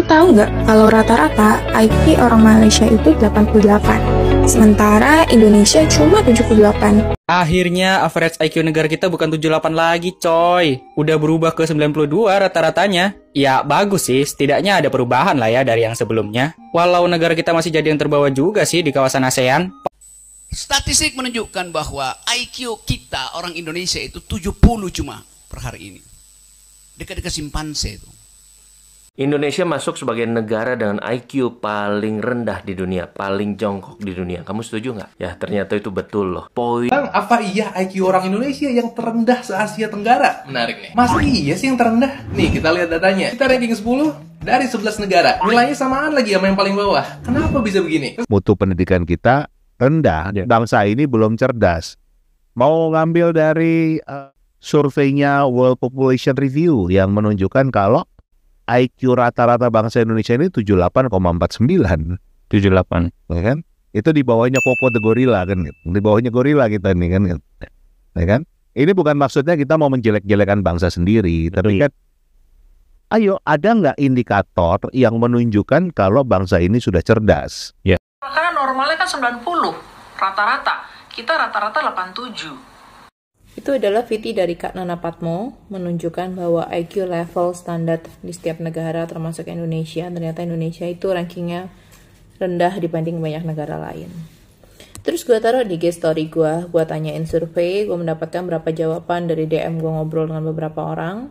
Lu tahu nggak kalau rata-rata IQ orang Malaysia itu 88, sementara Indonesia cuma 78. Akhirnya average IQ negara kita bukan 78 lagi coy. Udah berubah ke 92 rata-ratanya. Ya bagus sih, setidaknya ada perubahan lah ya dari yang sebelumnya. Walau negara kita masih jadi yang terbawa juga sih di kawasan ASEAN. Statistik menunjukkan bahwa IQ kita orang Indonesia itu 70 cuma per hari ini. Dekat-dekat simpanse itu. Indonesia masuk sebagai negara dengan IQ paling rendah di dunia, paling jongkok di dunia. Kamu setuju nggak? Ya ternyata itu betul loh. Poin. Bang, apa iya IQ orang Indonesia yang terendah se Asia Tenggara? Menarik nih. Masih iya sih yang terendah. Nih kita lihat datanya. Kita ranking 10 dari 11 negara. Nilainya samaan lagi sama yang paling bawah. Kenapa bisa begini? Mutu pendidikan kita rendah. Ya. Bangsa ini belum cerdas. Mau ngambil dari uh, surveinya World Population Review yang menunjukkan kalau IQ rata-rata bangsa Indonesia ini 78,49. 78. Ya kan? Itu di bawahnya Koko the Gorilla kan gitu. Di bawahnya gorila kita ini, kan gitu. Ya kan? Ini bukan maksudnya kita mau menjelek-jelekan bangsa sendiri, Betul. tapi kan ayo ada nggak indikator yang menunjukkan kalau bangsa ini sudah cerdas? Ya. Yeah. Karena normalnya kan 90 rata-rata. Kita rata-rata 87. Itu adalah VT dari Kak Nana Patmo, menunjukkan bahwa IQ level standar di setiap negara termasuk Indonesia. Ternyata Indonesia itu rankingnya rendah dibanding banyak negara lain. Terus gue taruh di guest story gue, gue tanyain survei, gue mendapatkan berapa jawaban dari DM gue ngobrol dengan beberapa orang.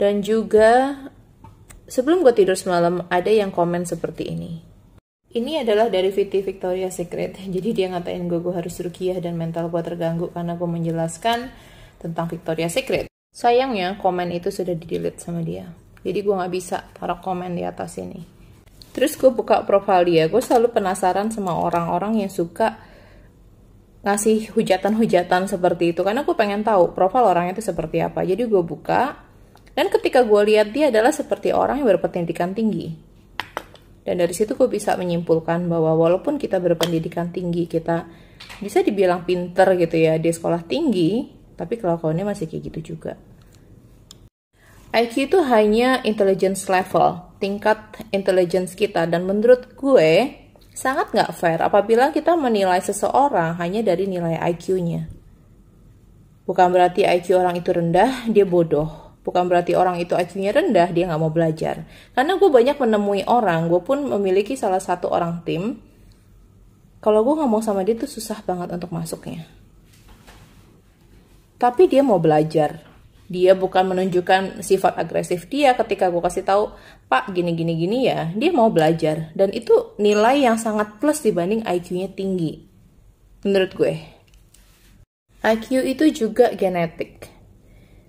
Dan juga sebelum gue tidur semalam ada yang komen seperti ini ini adalah dari VT Victoria Secret. Jadi dia ngatain gue, gue harus rukiah dan mental gue terganggu karena gue menjelaskan tentang Victoria Secret. Sayangnya komen itu sudah di-delete sama dia. Jadi gue gak bisa taruh komen di atas ini. Terus gue buka profil dia, gue selalu penasaran sama orang-orang yang suka ngasih hujatan-hujatan seperti itu. Karena gue pengen tahu profil orangnya itu seperti apa. Jadi gue buka, dan ketika gue lihat dia adalah seperti orang yang berpendidikan tinggi dan dari situ gue bisa menyimpulkan bahwa walaupun kita berpendidikan tinggi, kita bisa dibilang pinter gitu ya di sekolah tinggi, tapi kelakuannya masih kayak gitu juga. IQ itu hanya intelligence level, tingkat intelligence kita. Dan menurut gue, sangat nggak fair apabila kita menilai seseorang hanya dari nilai IQ-nya. Bukan berarti IQ orang itu rendah, dia bodoh Bukan berarti orang itu IQ-nya rendah, dia nggak mau belajar. Karena gue banyak menemui orang, gue pun memiliki salah satu orang tim. Kalau gue ngomong sama dia tuh susah banget untuk masuknya. Tapi dia mau belajar. Dia bukan menunjukkan sifat agresif dia ketika gue kasih tahu, Pak gini gini gini ya. Dia mau belajar dan itu nilai yang sangat plus dibanding IQ-nya tinggi. Menurut gue. IQ itu juga genetik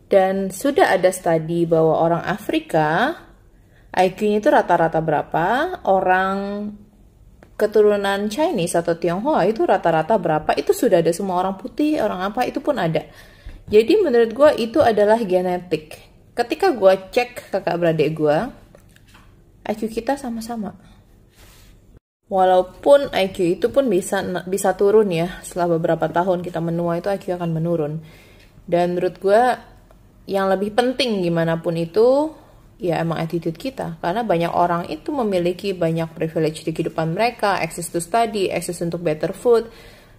dan sudah ada studi bahwa orang Afrika IQ-nya itu rata-rata berapa, orang keturunan Chinese atau Tionghoa itu rata-rata berapa, itu sudah ada semua orang putih, orang apa, itu pun ada. Jadi menurut gue itu adalah genetik. Ketika gue cek kakak beradik gue, IQ kita sama-sama. Walaupun IQ itu pun bisa bisa turun ya, setelah beberapa tahun kita menua itu IQ akan menurun. Dan menurut gue yang lebih penting gimana pun itu ya emang attitude kita karena banyak orang itu memiliki banyak privilege di kehidupan mereka access to study access untuk better food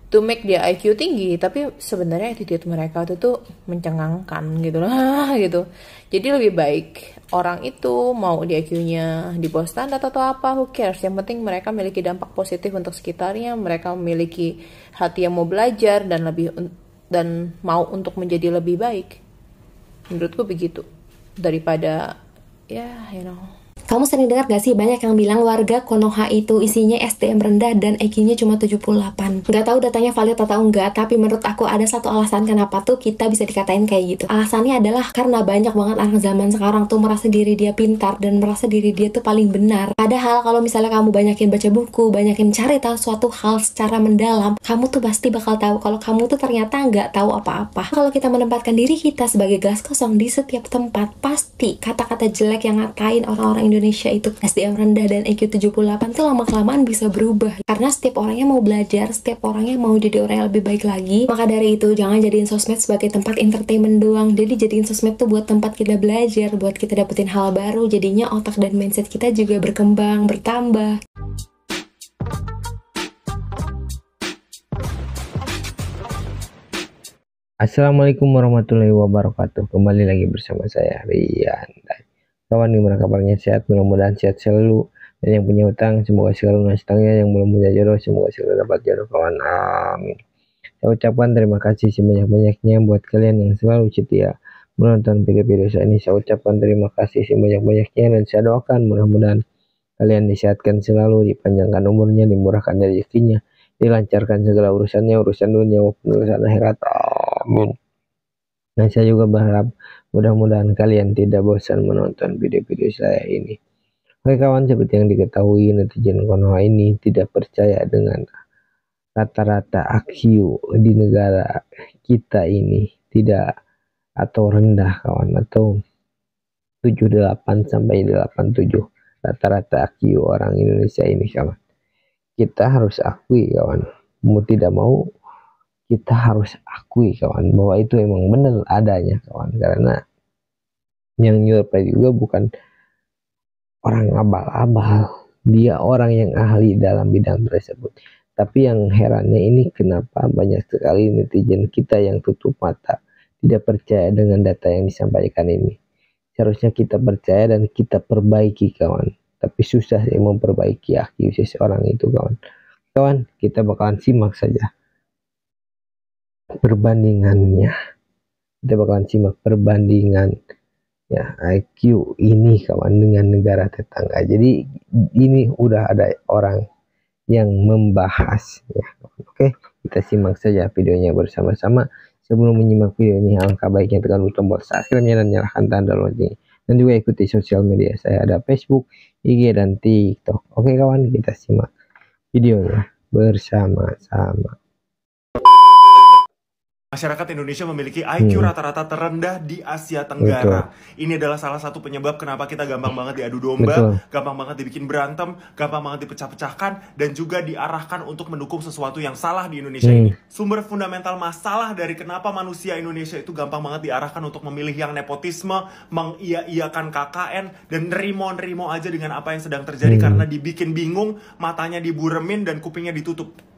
to make the IQ tinggi tapi sebenarnya attitude mereka itu tuh mencengangkan gitu loh gitu jadi lebih baik orang itu mau di IQ-nya di bawah standar atau apa who cares yang penting mereka memiliki dampak positif untuk sekitarnya mereka memiliki hati yang mau belajar dan lebih dan mau untuk menjadi lebih baik menurutku begitu daripada ya yeah, you know kamu sering dengar gak sih banyak yang bilang warga Konoha itu isinya SDM rendah dan iq e nya cuma 78. Gak tau datanya valid atau enggak, tapi menurut aku ada satu alasan kenapa tuh kita bisa dikatain kayak gitu. Alasannya adalah karena banyak banget anak zaman sekarang tuh merasa diri dia pintar dan merasa diri dia tuh paling benar. Padahal kalau misalnya kamu banyakin baca buku, banyakin cari tahu suatu hal secara mendalam, kamu tuh pasti bakal tahu kalau kamu tuh ternyata nggak tahu apa-apa. Kalau kita menempatkan diri kita sebagai gelas kosong di setiap tempat, pasti kata-kata jelek yang ngatain orang-orang Indonesia Indonesia itu SDM rendah dan IQ 78 tuh lama-kelamaan bisa berubah karena setiap orangnya mau belajar setiap orangnya mau jadi orang yang lebih baik lagi maka dari itu jangan jadiin sosmed sebagai tempat entertainment doang jadi jadiin sosmed tuh buat tempat kita belajar buat kita dapetin hal baru jadinya otak dan mindset kita juga berkembang bertambah Assalamualaikum warahmatullahi wabarakatuh. Kembali lagi bersama saya Rian dan Kawan gimana kabarnya sehat? Mudah-mudahan sehat selalu. Dan yang punya utang semoga selalu lunas utangnya. Yang belum punya jodoh semoga selalu dapat jodoh kawan. Amin. Saya ucapkan terima kasih sebanyak-banyaknya buat kalian yang selalu setia menonton video-video saya ini. Saya ucapkan terima kasih sebanyak-banyaknya dan saya doakan mudah-mudahan kalian disehatkan selalu, dipanjangkan umurnya, dimurahkan rezekinya, dilancarkan segala urusannya, urusan dunia maupun urusan akhirat. Amin. Dan saya juga berharap mudah-mudahan kalian tidak bosan menonton video-video saya ini. Oke kawan, seperti yang diketahui netizen Konoha ini tidak percaya dengan rata-rata IQ di negara kita ini tidak atau rendah kawan atau 78 sampai 87 rata-rata IQ orang Indonesia ini kawan. Kita harus akui kawan, mau tidak mau kita harus akui kawan bahwa itu emang benar adanya kawan karena yang nyurpe juga bukan orang abal-abal dia orang yang ahli dalam bidang tersebut tapi yang herannya ini kenapa banyak sekali netizen kita yang tutup mata tidak percaya dengan data yang disampaikan ini seharusnya kita percaya dan kita perbaiki kawan tapi susah sih memperbaiki ya, aktivitas seseorang itu kawan kawan kita bakalan simak saja perbandingannya kita bakalan simak perbandingan ya IQ ini kawan dengan negara tetangga jadi ini udah ada orang yang membahas ya oke kita simak saja videonya bersama-sama sebelum menyimak video ini alangkah baiknya tekan tombol subscribe dan nyalakan tanda lonceng dan juga ikuti sosial media saya ada Facebook IG dan TikTok oke kawan kita simak videonya bersama-sama Masyarakat Indonesia memiliki IQ hmm. rata-rata hmm. terendah di Asia Tenggara. Betul. Ini adalah salah satu penyebab kenapa kita gampang banget diadu domba, Betul. gampang banget dibikin berantem, gampang banget dipecah-pecahkan, dan juga diarahkan untuk mendukung sesuatu yang salah di Indonesia hmm. ini. Sumber fundamental masalah dari kenapa manusia Indonesia itu gampang banget diarahkan untuk memilih yang nepotisme, mengia KKN, dan nerimo-nerimo aja dengan apa yang sedang terjadi hmm. karena dibikin bingung, matanya diburemin, dan kupingnya ditutup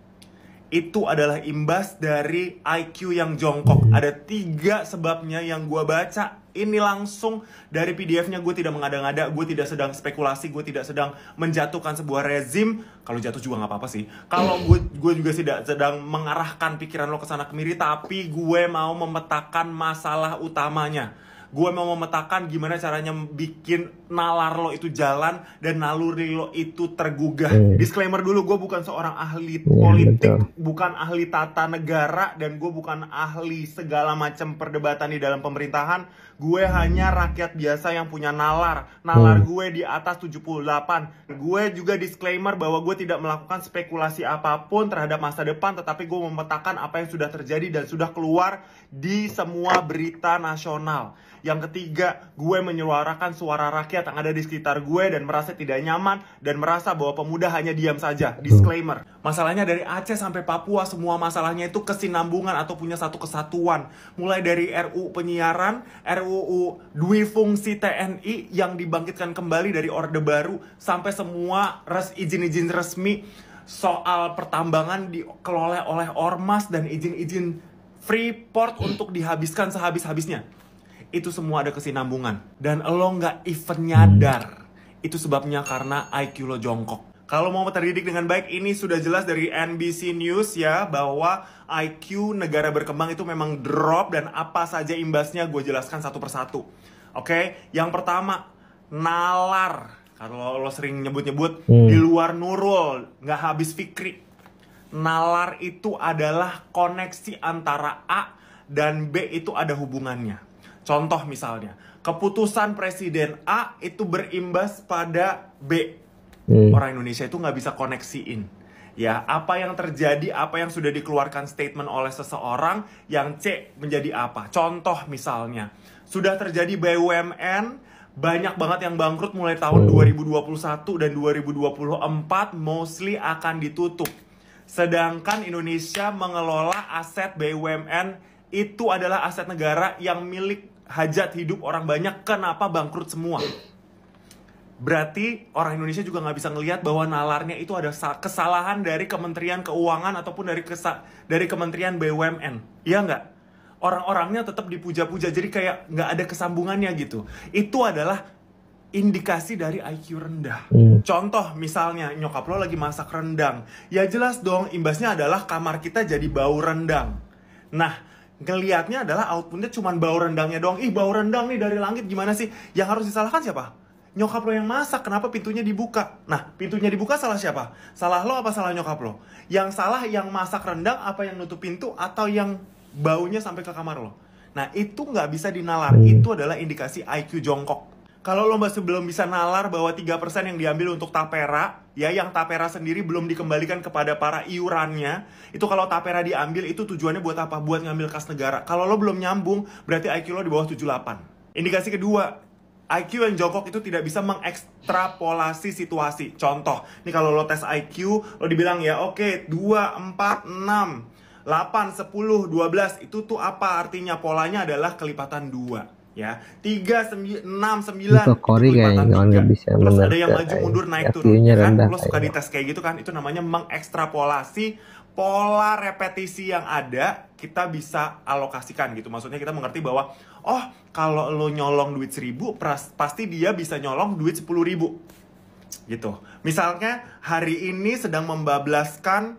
itu adalah imbas dari IQ yang jongkok. Ada tiga sebabnya yang gue baca. Ini langsung dari PDF-nya gue tidak mengada-ngada, gue tidak sedang spekulasi, gue tidak sedang menjatuhkan sebuah rezim. Kalau jatuh juga nggak apa-apa sih. Kalau gue juga tidak sedang mengarahkan pikiran lo ke sana kemiri, tapi gue mau memetakan masalah utamanya gue mau memetakan gimana caranya bikin nalar lo itu jalan dan naluri lo itu tergugah hmm. disclaimer dulu gue bukan seorang ahli hmm, politik betul. bukan ahli tata negara dan gue bukan ahli segala macam perdebatan di dalam pemerintahan Gue hanya rakyat biasa yang punya nalar. Nalar hmm. gue di atas 78. Gue juga disclaimer bahwa gue tidak melakukan spekulasi apapun terhadap masa depan, tetapi gue memetakan apa yang sudah terjadi dan sudah keluar di semua berita nasional. Yang ketiga, gue menyuarakan suara rakyat yang ada di sekitar gue dan merasa tidak nyaman dan merasa bahwa pemuda hanya diam saja. Hmm. Disclaimer. Masalahnya dari Aceh sampai Papua semua masalahnya itu kesinambungan atau punya satu kesatuan. Mulai dari RU penyiaran, RU RUU Dwi Fungsi TNI yang dibangkitkan kembali dari Orde Baru sampai semua res izin-izin resmi soal pertambangan dikelola oleh ormas dan izin-izin freeport untuk dihabiskan sehabis-habisnya. Itu semua ada kesinambungan dan lo nggak even nyadar. Itu sebabnya karena IQ lo jongkok. Kalau mau terdidik dengan baik, ini sudah jelas dari NBC News ya bahwa IQ negara berkembang itu memang drop dan apa saja imbasnya gue jelaskan satu persatu. Oke, okay? yang pertama nalar. Kalau lo sering nyebut-nyebut hmm. di luar Nurul, nggak habis Fikri. Nalar itu adalah koneksi antara A dan B itu ada hubungannya. Contoh misalnya, keputusan presiden A itu berimbas pada B hmm. orang Indonesia itu nggak bisa koneksiin ya apa yang terjadi apa yang sudah dikeluarkan statement oleh seseorang yang C menjadi apa contoh misalnya sudah terjadi BUMN banyak banget yang bangkrut mulai tahun 2021 hmm. dan 2024 mostly akan ditutup sedangkan Indonesia mengelola aset BUMN itu adalah aset negara yang milik hajat hidup orang banyak kenapa bangkrut semua Berarti orang Indonesia juga nggak bisa ngelihat bahwa nalarnya itu ada kesalahan dari Kementerian Keuangan ataupun dari kesa dari Kementerian BUMN. Iya nggak? Orang-orangnya tetap dipuja-puja, jadi kayak nggak ada kesambungannya gitu. Itu adalah indikasi dari IQ rendah. Hmm. Contoh misalnya nyokap lo lagi masak rendang, ya jelas dong imbasnya adalah kamar kita jadi bau rendang. Nah, ngeliatnya adalah outputnya cuma bau rendangnya doang. Ih bau rendang nih dari langit gimana sih? Yang harus disalahkan siapa? nyokap lo yang masak, kenapa pintunya dibuka? Nah, pintunya dibuka salah siapa? Salah lo apa salah nyokap lo? Yang salah yang masak rendang, apa yang nutup pintu, atau yang baunya sampai ke kamar lo? Nah, itu nggak bisa dinalar. Hmm. Itu adalah indikasi IQ jongkok. Kalau lo masih belum bisa nalar bahwa 3% yang diambil untuk tapera, ya yang tapera sendiri belum dikembalikan kepada para iurannya, itu kalau tapera diambil itu tujuannya buat apa? Buat ngambil kas negara. Kalau lo belum nyambung, berarti IQ lo di bawah 78. Indikasi kedua, IQ yang jongkok itu tidak bisa mengekstrapolasi situasi. Contoh, ini kalau lo tes IQ, lo dibilang ya oke okay, 2, 4, 6, 8, 10, 12 itu tuh apa artinya? Polanya adalah kelipatan 2 ya. 3 9 6 9 itu kori kayaknya nggak bisa Terus ada yang maju ya, mundur naik turun ya kan lo suka ya. di tes kayak gitu kan itu namanya mengekstrapolasi pola repetisi yang ada kita bisa alokasikan gitu maksudnya kita mengerti bahwa oh kalau lo nyolong duit seribu pras, pasti dia bisa nyolong duit sepuluh ribu gitu misalnya hari ini sedang membablaskan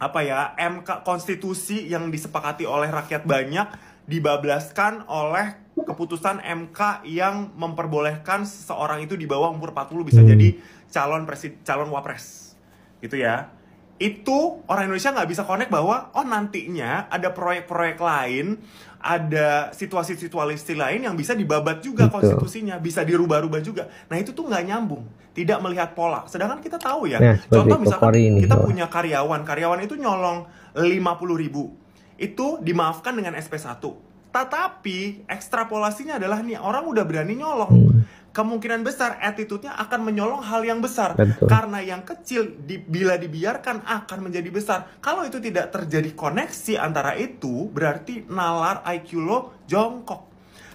apa ya MK konstitusi yang disepakati oleh rakyat banyak dibablaskan oleh keputusan MK yang memperbolehkan seseorang itu di bawah umur 40 bisa hmm. jadi calon presiden calon wapres gitu ya itu orang Indonesia nggak bisa connect bahwa oh nantinya ada proyek-proyek lain ada situasi-situasi lain yang bisa dibabat juga Betul. konstitusinya, bisa dirubah-rubah juga. Nah itu tuh nggak nyambung, tidak melihat pola. Sedangkan kita tahu ya, nah, contoh misalkan ini, kita punya karyawan, karyawan itu nyolong 50 ribu, itu dimaafkan dengan SP1. Tetapi ekstrapolasinya adalah nih orang udah berani nyolong, hmm kemungkinan besar attitude-nya akan menyolong hal yang besar. Betul. Karena yang kecil di, bila dibiarkan akan menjadi besar. Kalau itu tidak terjadi koneksi antara itu, berarti nalar IQ lo jongkok.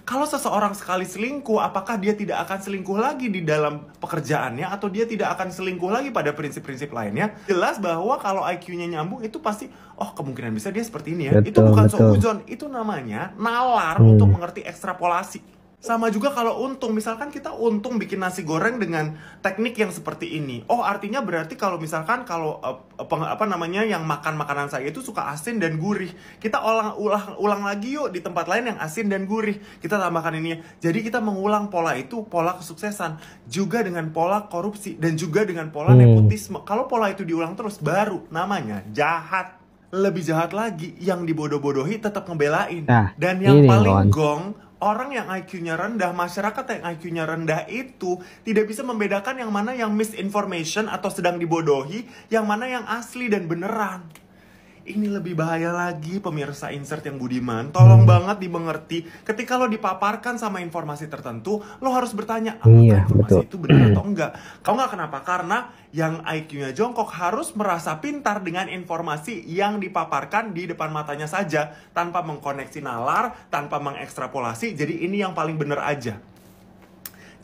Kalau seseorang sekali selingkuh, apakah dia tidak akan selingkuh lagi di dalam pekerjaannya atau dia tidak akan selingkuh lagi pada prinsip-prinsip lainnya? Jelas bahwa kalau IQ-nya nyambung itu pasti oh kemungkinan bisa dia seperti ini ya. Betul, itu bukan betul. so itu namanya nalar hmm. untuk mengerti ekstrapolasi sama juga kalau untung, misalkan kita untung bikin nasi goreng dengan teknik yang seperti ini. Oh, artinya berarti kalau misalkan kalau uh, apa namanya yang makan makanan saya itu suka asin dan gurih. Kita ulang ulang ulang lagi yuk di tempat lain yang asin dan gurih. Kita tambahkan ini. Ya. Jadi kita mengulang pola itu, pola kesuksesan juga dengan pola korupsi dan juga dengan pola hmm. nepotisme. Kalau pola itu diulang terus baru namanya jahat lebih jahat lagi yang dibodoh-bodohi tetap ngebelain nah, dan yang paling gong orang yang IQ-nya rendah, masyarakat yang IQ-nya rendah itu tidak bisa membedakan yang mana yang misinformation atau sedang dibodohi, yang mana yang asli dan beneran ini lebih bahaya lagi pemirsa insert yang budiman. Tolong hmm. banget dimengerti. Ketika lo dipaparkan sama informasi tertentu, lo harus bertanya apakah iya, informasi betul. itu benar atau hmm. enggak. Kau nggak kenapa? Karena yang IQ-nya jongkok harus merasa pintar dengan informasi yang dipaparkan di depan matanya saja tanpa mengkoneksi nalar, tanpa mengekstrapolasi. Jadi ini yang paling benar aja.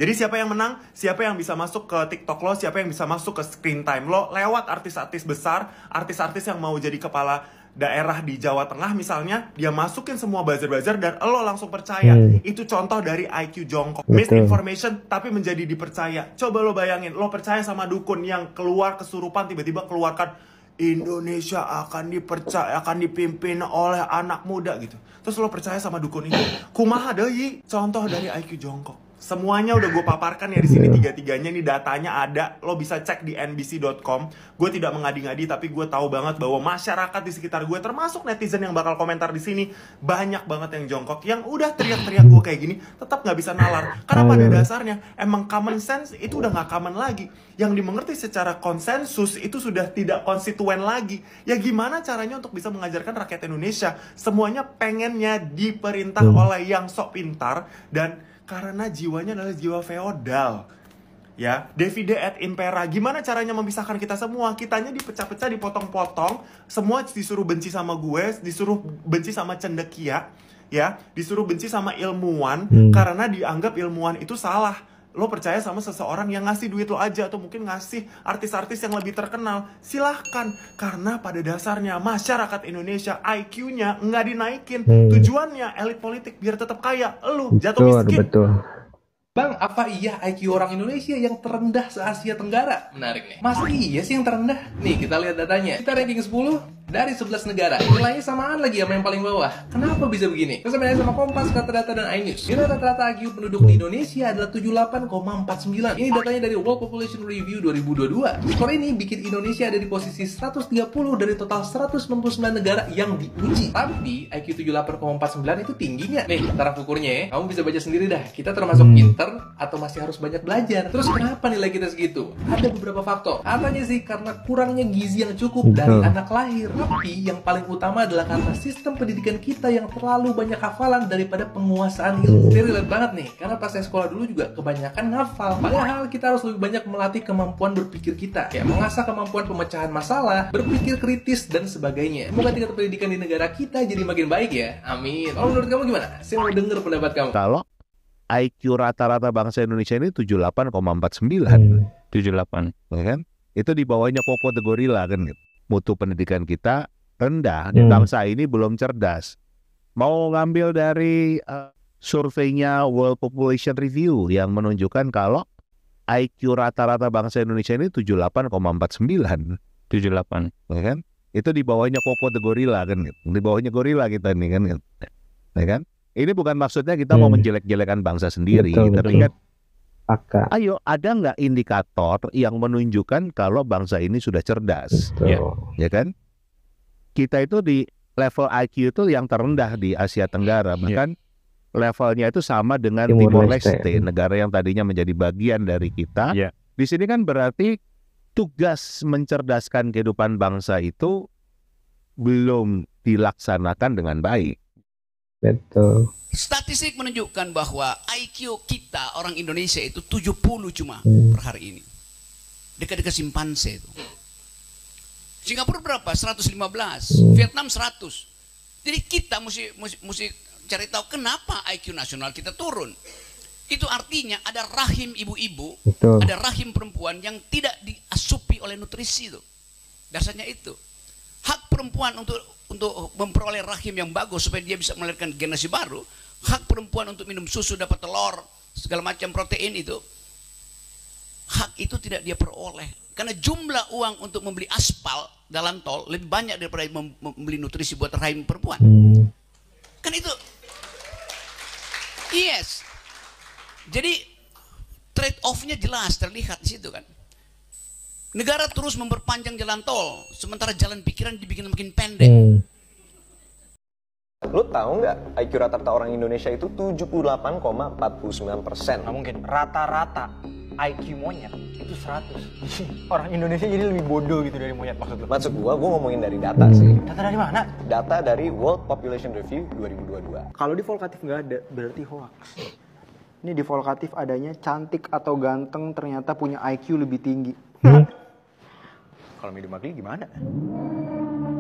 Jadi siapa yang menang, siapa yang bisa masuk ke TikTok lo, siapa yang bisa masuk ke screen time lo lewat artis-artis besar, artis-artis yang mau jadi kepala daerah di Jawa Tengah misalnya, dia masukin semua buzzer-buzzer dan lo langsung percaya. Hmm. Itu contoh dari IQ jongkok. Betul. Misinformation tapi menjadi dipercaya. Coba lo bayangin, lo percaya sama dukun yang keluar kesurupan tiba-tiba keluarkan Indonesia akan dipercaya akan dipimpin oleh anak muda gitu. Terus lo percaya sama dukun ini? Kumaha deui contoh dari IQ jongkok semuanya udah gue paparkan ya di sini iya. tiga tiganya ini datanya ada lo bisa cek di nbc.com gue tidak mengadi-ngadi tapi gue tahu banget bahwa masyarakat di sekitar gue termasuk netizen yang bakal komentar di sini banyak banget yang jongkok yang udah teriak-teriak gue kayak gini tetap nggak bisa nalar karena oh, pada iya. dasarnya emang common sense itu udah nggak common lagi yang dimengerti secara konsensus itu sudah tidak konstituen lagi ya gimana caranya untuk bisa mengajarkan rakyat Indonesia semuanya pengennya diperintah iya. oleh yang sok pintar dan karena jiwanya adalah jiwa feodal. Ya, devide et impera. Gimana caranya memisahkan kita semua? Kitanya dipecah-pecah, dipotong-potong. Semua disuruh benci sama gue, disuruh benci sama cendekia, ya, disuruh benci sama ilmuwan hmm. karena dianggap ilmuwan itu salah lo percaya sama seseorang yang ngasih duit lo aja atau mungkin ngasih artis-artis yang lebih terkenal silahkan karena pada dasarnya masyarakat Indonesia IQ-nya nggak dinaikin hmm. tujuannya elit politik biar tetap kaya lo jatuh miskin betul. Bang, apa iya IQ orang Indonesia yang terendah se-Asia Tenggara? Menarik nih. masih iya sih yang terendah? Nih, kita lihat datanya. Kita ranking 10, dari 11 negara. Nilainya samaan lagi sama yang paling bawah. Kenapa bisa begini? Terus sebenarnya sama Kompas, Katerata, dan iNews. Nilai rata-rata IQ penduduk di Indonesia adalah 78,49. Ini datanya dari World Population Review 2022. Skor ini bikin Indonesia ada di posisi 130 dari total 199 negara yang diuji. Tapi IQ 78,49 itu tingginya. Nih, taraf ukurnya ya. Kamu bisa baca sendiri dah. Kita termasuk hmm. pinter atau masih harus banyak belajar. Terus kenapa nilai kita segitu? Ada beberapa faktor. Katanya sih karena kurangnya gizi yang cukup dari anak lahir. Tapi yang paling utama adalah karena sistem pendidikan kita yang terlalu banyak hafalan daripada penguasaan ilmu. Ini hmm. relate banget nih, karena pas saya sekolah dulu juga kebanyakan ngafal. Padahal kita harus lebih banyak melatih kemampuan berpikir kita, ya mengasah kemampuan pemecahan masalah, berpikir kritis dan sebagainya. Semoga tingkat pendidikan di negara kita jadi makin baik ya. Amin. Kalau menurut kamu gimana? Saya mau dengar pendapat kamu. Kalau IQ rata-rata bangsa Indonesia ini 78,49. Hmm. 78. Ya kan? Itu di bawahnya Koko the Gorilla kan gitu mutu pendidikan kita rendah hmm. di bangsa ini belum cerdas. Mau ngambil dari uh, surveinya World Population Review yang menunjukkan kalau IQ rata-rata bangsa Indonesia ini 78,49. 78. Ya kan? Itu di bawahnya Koko the Gorilla kan gitu. Di bawahnya gorila kita nih kan. Gitu. Ya kan? Ini bukan maksudnya kita hmm. mau menjelek-jelekan bangsa sendiri, betul, tapi betul. kan Ayo, ada nggak indikator yang menunjukkan kalau bangsa ini sudah cerdas? Ya, ya kan? Kita itu di level IQ itu yang terendah di Asia Tenggara, ya. bahkan levelnya itu sama dengan Timur, Leste, Leste, negara yang tadinya menjadi bagian dari kita. Yeah. Di sini kan berarti tugas mencerdaskan kehidupan bangsa itu belum dilaksanakan dengan baik. Betul. Statistik menunjukkan bahwa IQ kita orang Indonesia itu 70 cuma hmm. per hari ini. Dekat-dekat simpanse itu. Singapura berapa? 115. Hmm. Vietnam 100. Jadi kita mesti, mesti, mesti cari tahu kenapa IQ nasional kita turun. Itu artinya ada rahim ibu-ibu, ada rahim perempuan yang tidak diasupi oleh nutrisi itu. Dasarnya itu perempuan untuk untuk memperoleh rahim yang bagus supaya dia bisa melahirkan generasi baru, hak perempuan untuk minum susu dapat telur, segala macam protein itu hak itu tidak dia peroleh karena jumlah uang untuk membeli aspal dalam tol lebih banyak daripada membeli nutrisi buat rahim perempuan. Kan itu Yes. Jadi trade offnya jelas terlihat di situ kan. Negara terus memperpanjang jalan tol, sementara jalan pikiran dibikin makin pendek. Hmm. Lo tahu nggak IQ rata-rata orang Indonesia itu 78,49 persen. Nah, mungkin. Rata-rata IQ monyet itu 100. orang Indonesia jadi lebih bodoh gitu dari monyet maksud lo? Maksud gua, gua ngomongin dari data sih. Hmm. Data dari mana? Data dari World Population Review 2022. Kalau di Volkatif nggak ada, berarti hoax. Ini di Volkatif adanya cantik atau ganteng ternyata punya IQ lebih tinggi. Hmm? kalau medium ugly gimana?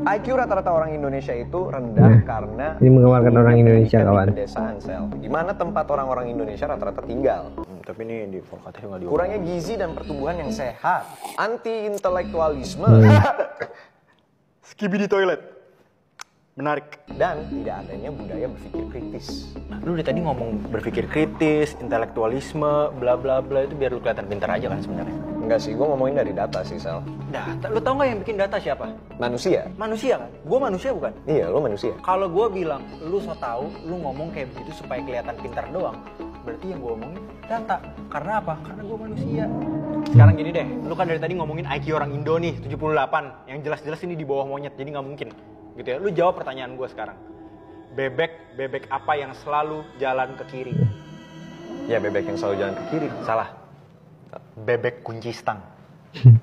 IQ rata-rata orang Indonesia itu rendah nah, karena ini mengeluarkan orang Indonesia kawan. Pedesaan sel. Di mana tempat orang-orang Indonesia rata-rata tinggal. Hmm, tapi ini di Forkatnya nggak diomong. Kurangnya gizi dan pertumbuhan yang sehat. Anti intelektualisme. Hmm. Skibi toilet. Menarik. Dan tidak adanya budaya berpikir kritis. Nah, lu dari tadi ngomong berpikir kritis, intelektualisme, bla bla bla itu biar lu kelihatan pintar aja kan sebenarnya. Enggak sih, gue ngomongin dari data sih, Sal. Data? lo tau nggak yang bikin data siapa? Manusia. Manusia kan? Gue manusia bukan? Iya, lo manusia. Kalau gue bilang, lo so tau, lo ngomong kayak begitu supaya kelihatan pintar doang. Berarti yang gue omongin data. Karena apa? Karena gue manusia. Sekarang gini deh, lo kan dari tadi ngomongin IQ orang Indo nih, 78. Yang jelas-jelas ini di bawah monyet, jadi nggak mungkin. Gitu ya, lo jawab pertanyaan gue sekarang. Bebek, bebek apa yang selalu jalan ke kiri? Ya bebek yang selalu jalan ke kiri. Salah bebek kunci stang hmm.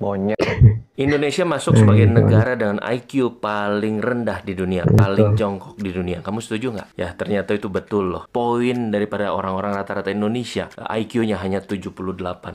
monyet Indonesia masuk iya, sebagai iya, iya. negara dengan IQ paling rendah di dunia, paling jongkok di dunia. Kamu setuju nggak? Ya, ternyata itu betul loh. Poin daripada orang-orang rata-rata Indonesia, IQ-nya hanya 78.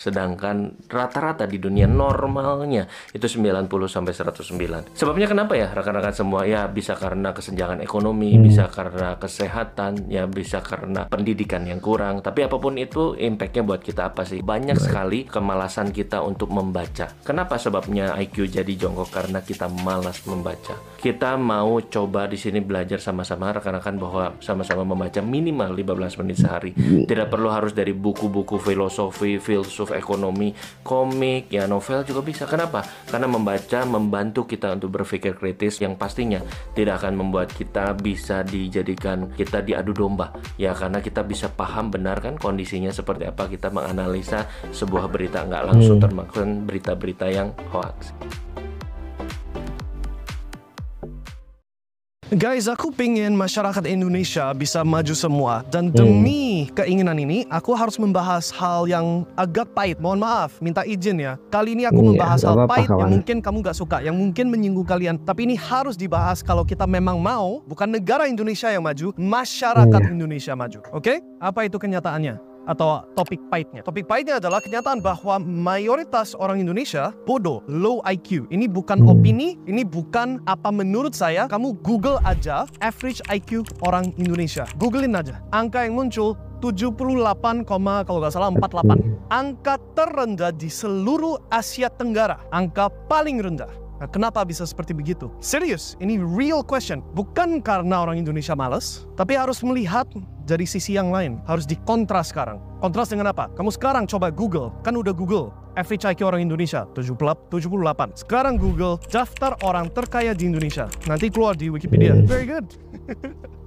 Sedangkan rata-rata di dunia normalnya itu 90 sampai 109. Sebabnya kenapa ya rekan-rekan semua? Ya bisa karena kesenjangan ekonomi, hmm. bisa karena kesehatan, ya bisa karena pendidikan yang kurang. Tapi apapun itu impact-nya buat kita apa sih? Banyak sekali kemalasan kita untuk membaca. Kenapa sebabnya IQ IQ jadi jongkok karena kita malas membaca. Kita mau coba di sini belajar sama-sama rekan-rekan bahwa sama-sama membaca minimal 15 menit sehari. Iya. Tidak perlu harus dari buku-buku filosofi, filsuf ekonomi, komik, ya novel juga bisa. Kenapa? Karena membaca membantu kita untuk berpikir kritis yang pastinya tidak akan membuat kita bisa dijadikan kita diadu domba. Ya karena kita bisa paham benar kan kondisinya seperti apa kita menganalisa sebuah berita nggak langsung hmm. termakan termasuk berita-berita yang hoax. Guys, aku pengen masyarakat Indonesia bisa maju semua. Dan demi keinginan ini, aku harus membahas hal yang agak pahit. Mohon maaf, minta izin ya. Kali ini aku iya, membahas hal apa, pahit kawan. yang mungkin kamu gak suka, yang mungkin menyinggung kalian. Tapi ini harus dibahas kalau kita memang mau, bukan negara Indonesia yang maju, masyarakat iya. Indonesia maju. Oke? Okay? Apa itu kenyataannya? atau topik pahitnya? Topik pahitnya adalah kenyataan bahwa mayoritas orang Indonesia bodoh, low IQ. Ini bukan opini, ini bukan apa menurut saya. Kamu Google aja average IQ orang Indonesia. Googlein aja. Angka yang muncul 78, kalau nggak salah 48. Angka terendah di seluruh Asia Tenggara. Angka paling rendah. Eh, kenapa bisa seperti begitu? Serius, ini real question. Bukan karena orang Indonesia males, tapi harus melihat dari sisi yang lain. Harus dikontras sekarang. Kontras dengan apa? Kamu sekarang coba Google, kan udah Google. Average IQ orang Indonesia 78. Sekarang Google daftar orang terkaya di Indonesia. Nanti keluar di Wikipedia. Very good.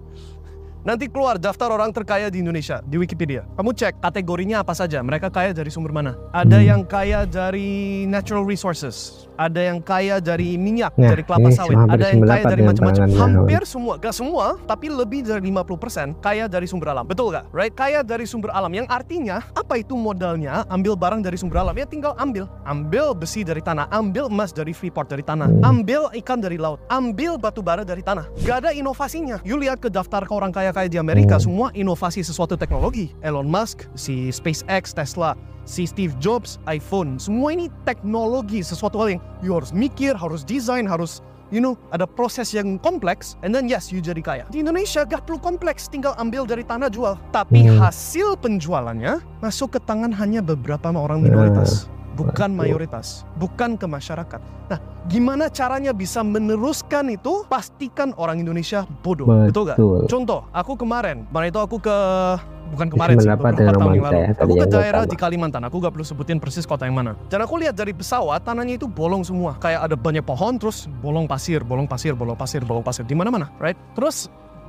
Nanti keluar daftar orang terkaya di Indonesia di Wikipedia. Kamu cek kategorinya apa saja, mereka kaya dari sumber mana. Ada yang kaya dari natural resources, ada yang kaya dari minyak, ya, dari kelapa sawit, ada yang kaya dari macam-macam. Hampir semua, gak semua, tapi lebih dari 50% kaya dari sumber alam. Betul gak? Right? Kaya dari sumber alam yang artinya apa itu modalnya ambil barang dari sumber alam ya tinggal ambil. Ambil besi dari tanah, ambil emas dari freeport dari tanah, hmm. ambil ikan dari laut, ambil batu bara dari tanah. Gak ada inovasinya. You lihat ke daftar ke orang kaya kayak di Amerika, hmm. semua inovasi sesuatu teknologi. Elon Musk, si SpaceX, Tesla, si Steve Jobs, iPhone. Semua ini teknologi, sesuatu hal yang you harus mikir, harus desain, harus you know, ada proses yang kompleks, and then yes, you jadi kaya. Di Indonesia gak perlu kompleks, tinggal ambil dari tanah jual. Tapi hmm. hasil penjualannya masuk ke tangan hanya beberapa orang hmm. minoritas. Yeah bukan mayoritas, bukan ke masyarakat. Nah, gimana caranya bisa meneruskan itu? Pastikan orang Indonesia bodoh, betul, betul gak? Contoh, aku kemarin, kemarin itu aku ke bukan kemarin sih, beberapa tahun yang ya, lalu. Aku ke daerah di Kalimantan, aku gak perlu sebutin persis kota yang mana. Dan aku lihat dari pesawat, tanahnya itu bolong semua. Kayak ada banyak pohon, terus bolong pasir, bolong pasir, bolong pasir, bolong pasir, di mana-mana, right? Terus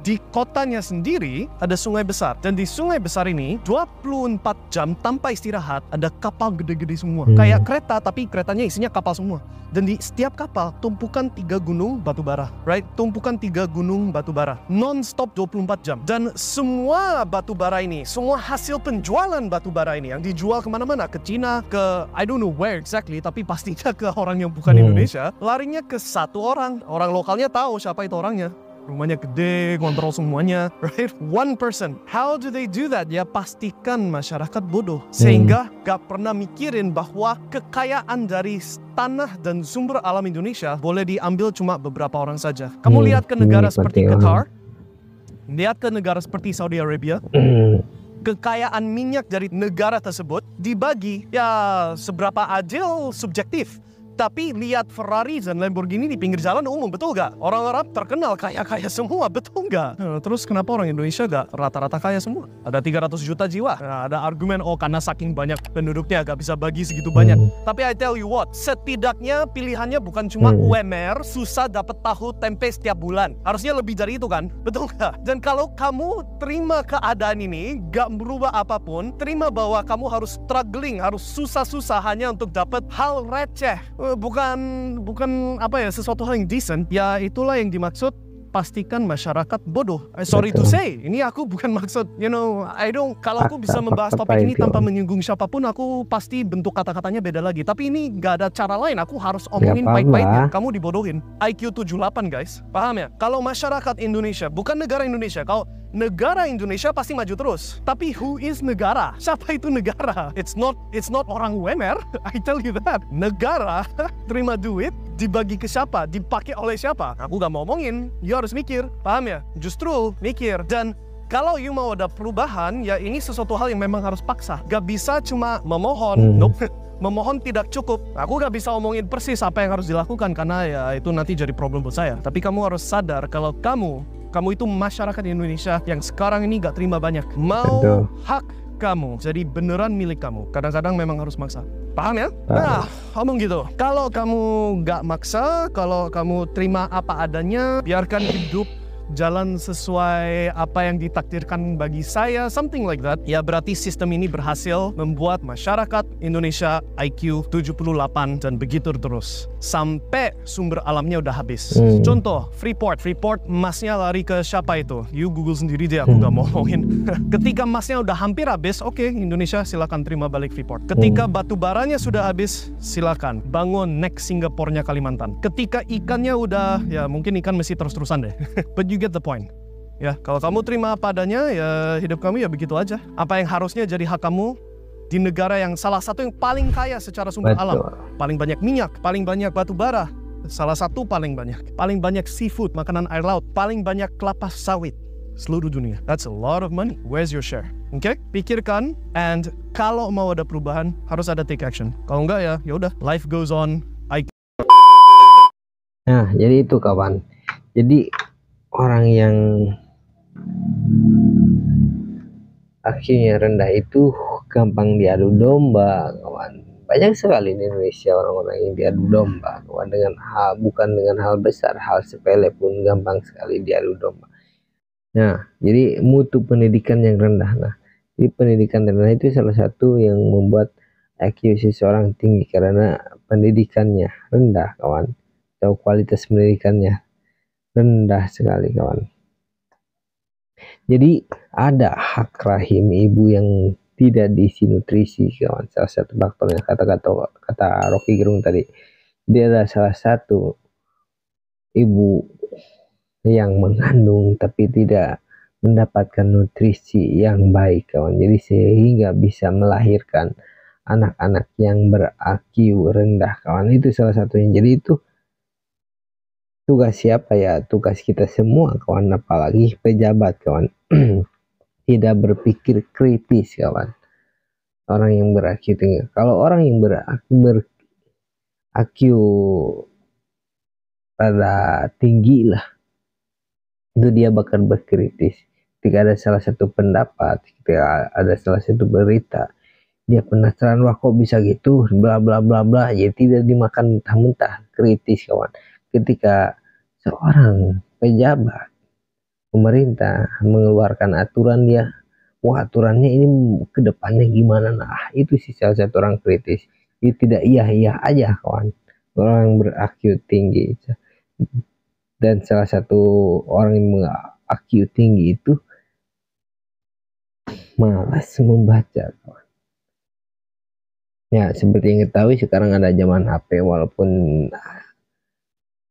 di kotanya sendiri ada sungai besar. Dan di sungai besar ini 24 jam tanpa istirahat ada kapal gede-gede semua. Hmm. Kayak kereta tapi keretanya isinya kapal semua. Dan di setiap kapal tumpukan tiga gunung batu bara, right? Tumpukan tiga gunung batu bara non-stop 24 jam. Dan semua batu bara ini, semua hasil penjualan batu bara ini yang dijual kemana-mana ke Cina, ke I don't know where exactly, tapi pastinya ke orang yang bukan hmm. Indonesia, larinya ke satu orang. Orang lokalnya tahu siapa itu orangnya rumahnya gede, kontrol semuanya, right? One person. How do they do that? Ya pastikan masyarakat bodoh. Hmm. Sehingga gak pernah mikirin bahwa kekayaan dari tanah dan sumber alam Indonesia boleh diambil cuma beberapa orang saja. Kamu hmm, lihat ke negara seperti Qatar, lihat ke negara seperti Saudi Arabia, hmm. kekayaan minyak dari negara tersebut dibagi ya seberapa adil subjektif tapi lihat Ferrari dan Lamborghini di pinggir jalan umum, betul gak? Orang Arab terkenal kaya-kaya semua, betul gak? Eh, terus kenapa orang Indonesia gak rata-rata kaya semua? Ada 300 juta jiwa. Nah, ada argumen, oh karena saking banyak penduduknya gak bisa bagi segitu banyak. Tapi I tell you what, setidaknya pilihannya bukan cuma hmm. UMR, susah dapat tahu tempe setiap bulan. Harusnya lebih dari itu kan? Betul gak? Dan kalau kamu terima keadaan ini, gak berubah apapun, terima bahwa kamu harus struggling, harus susah-susah hanya untuk dapat hal receh. Eh, bukan bukan apa ya sesuatu hal yang decent ya itulah yang dimaksud pastikan masyarakat bodoh. I eh, sorry to say, ini aku bukan maksud, you know, I don't. Kalau aku bisa membahas topik ini tanpa menyinggung siapapun, aku pasti bentuk kata-katanya beda lagi. Tapi ini gak ada cara lain, aku harus omongin ya, baik ya, Kamu dibodohin. IQ 78 guys, paham ya? Kalau masyarakat Indonesia, bukan negara Indonesia, kalau negara Indonesia pasti maju terus. Tapi who is negara? Siapa itu negara? It's not it's not orang wemer. I tell you that. Negara terima duit dibagi ke siapa, dipakai oleh siapa. Aku gak mau ngomongin, you harus mikir, paham ya? Justru mikir. Dan kalau you mau ada perubahan, ya ini sesuatu hal yang memang harus paksa. Gak bisa cuma memohon, hmm. nope. Memohon tidak cukup. Aku gak bisa omongin persis apa yang harus dilakukan karena ya itu nanti jadi problem buat saya. Tapi kamu harus sadar kalau kamu kamu itu masyarakat Indonesia yang sekarang ini gak terima banyak. Mau Betul. hak kamu jadi beneran milik kamu. Kadang-kadang memang harus maksa. Paham ya? Paham. Nah, ngomong gitu. Kalau kamu gak maksa, kalau kamu terima apa adanya, biarkan hidup jalan sesuai apa yang ditakdirkan bagi saya, something like that. Ya berarti sistem ini berhasil membuat masyarakat Indonesia IQ 78 dan begitu terus. Sampai sumber alamnya udah habis. Hmm. Contoh, Freeport. Freeport emasnya lari ke siapa itu? You Google sendiri deh, aku hmm. gak mau ngomongin. Ketika emasnya udah hampir habis, oke okay, Indonesia silakan terima balik Freeport. Ketika hmm. batu baranya sudah habis, silakan bangun next Singapurnya Kalimantan. Ketika ikannya udah, ya mungkin ikan masih terus-terusan deh. you get the point. Ya, kalau kamu terima padanya, ya hidup kamu ya begitu aja. Apa yang harusnya jadi hak kamu di negara yang salah satu yang paling kaya secara sumber Betul. alam, paling banyak minyak, paling banyak batu bara, salah satu paling banyak, paling banyak seafood, makanan air laut, paling banyak kelapa sawit seluruh dunia. That's a lot of money. Where's your share? Oke, okay? pikirkan and kalau mau ada perubahan harus ada take action. Kalau enggak ya, ya udah life goes on. I Nah, jadi itu kawan. Jadi orang yang akhirnya rendah itu gampang diadu domba kawan banyak sekali di Indonesia orang-orang yang diadu domba kawan dengan hal bukan dengan hal besar hal sepele pun gampang sekali diadu domba nah jadi mutu pendidikan yang rendah nah jadi pendidikan rendah itu salah satu yang membuat IQ seseorang tinggi karena pendidikannya rendah kawan atau kualitas pendidikannya rendah sekali kawan. Jadi ada hak rahim ibu yang tidak diisi nutrisi kawan. Salah satu faktornya kata-kata kata Rocky Gerung tadi. Dia adalah salah satu ibu yang mengandung tapi tidak mendapatkan nutrisi yang baik kawan. Jadi sehingga bisa melahirkan anak-anak yang berakiu rendah kawan. Itu salah satunya. Jadi itu tugas siapa ya tugas kita semua kawan apalagi pejabat kawan tidak berpikir kritis kawan orang yang berakhir tinggal tinggi kalau orang yang ber-IQ pada tinggi lah itu dia bakal berkritis ketika ada salah satu pendapat ketika ada salah satu berita dia penasaran wah kok bisa gitu bla bla bla bla ya tidak dimakan mentah-mentah kritis kawan ketika seorang pejabat pemerintah mengeluarkan aturan dia wah aturannya ini kedepannya gimana nah itu sih salah satu orang kritis itu ya, tidak iya iya aja kawan orang yang tinggi dan salah satu orang yang ber tinggi itu malas membaca kawan ya seperti yang ketahui sekarang ada zaman HP walaupun nah,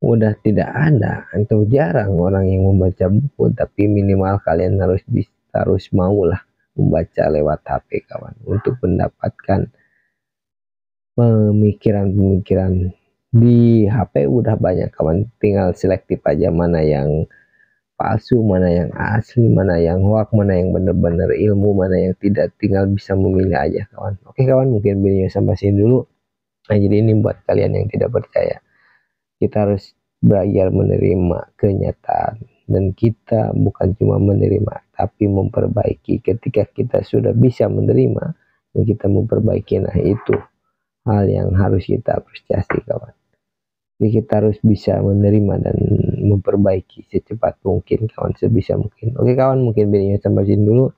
udah tidak ada atau jarang orang yang membaca buku tapi minimal kalian harus bisa harus lah membaca lewat HP kawan untuk mendapatkan pemikiran-pemikiran di HP udah banyak kawan tinggal selektif aja mana yang palsu mana yang asli mana yang hoax mana yang benar-benar ilmu mana yang tidak tinggal bisa memilih aja kawan oke kawan mungkin videonya sampai sini dulu nah jadi ini buat kalian yang tidak percaya kita harus belajar menerima kenyataan dan kita bukan cuma menerima tapi memperbaiki ketika kita sudah bisa menerima dan kita memperbaiki nah itu hal yang harus kita apresiasi kawan jadi kita harus bisa menerima dan memperbaiki secepat mungkin kawan sebisa mungkin oke kawan mungkin videonya sampai sini dulu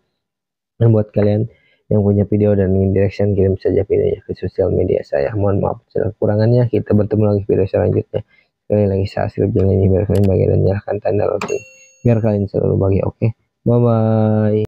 dan buat kalian yang punya video dan ingin direction kirim saja videonya ke sosial media saya mohon maaf salah kurangannya kita bertemu lagi video selanjutnya sekali lagi saya hasil jalan ini biar kalian bagi dan nyalakan tanda lonceng biar kalian selalu bagi oke bye bye